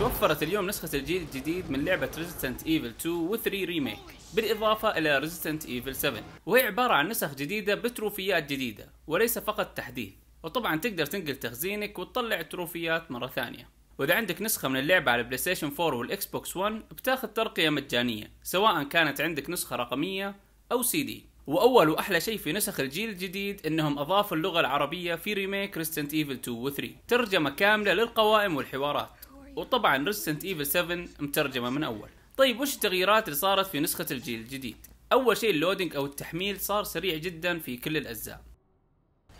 توفرت اليوم نسخة الجيل الجديد من لعبة Resident Evil 2 و 3 ريميك بالإضافة إلى Resident Evil 7 وهي عبارة عن نسخ جديدة بتروفيات جديدة وليس فقط تحديث وطبعا تقدر تنقل تخزينك وتطلع التروفيات مرة ثانية وإذا عندك نسخة من اللعبة على بلاي ستيشن 4 والإكس بوكس 1 بتاخذ ترقية مجانية سواء كانت عندك نسخة رقمية أو سي دي واول واحلى شيء في نسخ الجيل الجديد انهم اضافوا اللغه العربيه في ريميك Resident Evil 2 و 3 ترجمه كامله للقوائم والحوارات وطبعا ريسنت ايفل 7 مترجمه من اول طيب وش التغييرات اللي صارت في نسخه الجيل الجديد اول شيء اللودينج او التحميل صار سريع جدا في كل الاجزاء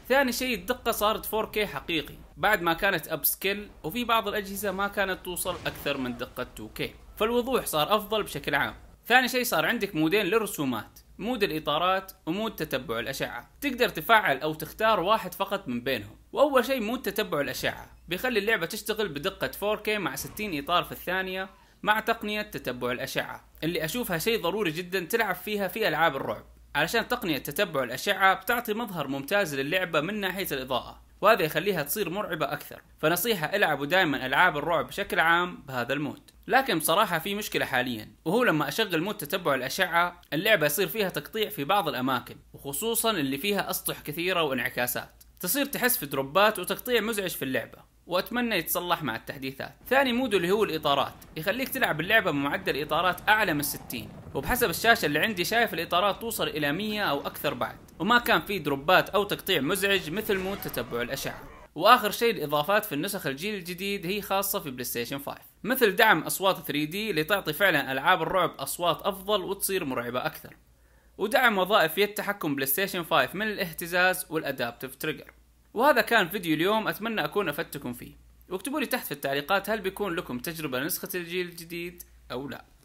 ثاني شيء الدقة صارت 4K حقيقي بعد ما كانت اب سكيل وفي بعض الاجهزة ما كانت توصل اكثر من دقة 2K فالوضوح صار افضل بشكل عام ثاني شيء صار عندك مودين للرسومات مود الاطارات ومود تتبع الاشعه تقدر تفعل او تختار واحد فقط من بينهم واول شيء مود تتبع الاشعه بيخلي اللعبه تشتغل بدقه 4K مع 60 اطار في الثانيه مع تقنيه تتبع الاشعه اللي اشوفها شيء ضروري جدا تلعب فيها في العاب الرعب علشان تقنية تتبع الأشعة بتعطي مظهر ممتاز للعبة من ناحية الإضاءة وهذا يخليها تصير مرعبة أكثر فنصيحة العبوا دائما ألعاب الرعب بشكل عام بهذا المود لكن بصراحة في مشكلة حاليا وهو لما أشغل مود تتبع الأشعة اللعبة يصير فيها تقطيع في بعض الأماكن وخصوصا اللي فيها أسطح كثيرة وانعكاسات تصير تحس في دروبات وتقطيع مزعج في اللعبة واتمنى يتصلح مع التحديثات ثاني مود اللي هو الاطارات يخليك تلعب اللعبه بمعدل اطارات اعلى من 60 وبحسب الشاشه اللي عندي شايف الاطارات توصل الى 100 او اكثر بعد وما كان في دروبات او تقطيع مزعج مثل مود تتبع الاشعه واخر شيء الاضافات في النسخ الجيل الجديد هي خاصه في بلاي ستيشن 5 مثل دعم اصوات 3 دي اللي تعطي فعلا العاب الرعب اصوات افضل وتصير مرعبه اكثر ودعم وظائف يد تحكم بلاي ستيشن 5 من الاهتزاز والادابتف تريجر وهذا كان فيديو اليوم أتمنى أكون أفدتكم فيه واكتبوا لي تحت في التعليقات هل بيكون لكم تجربة نسخة الجيل الجديد أو لا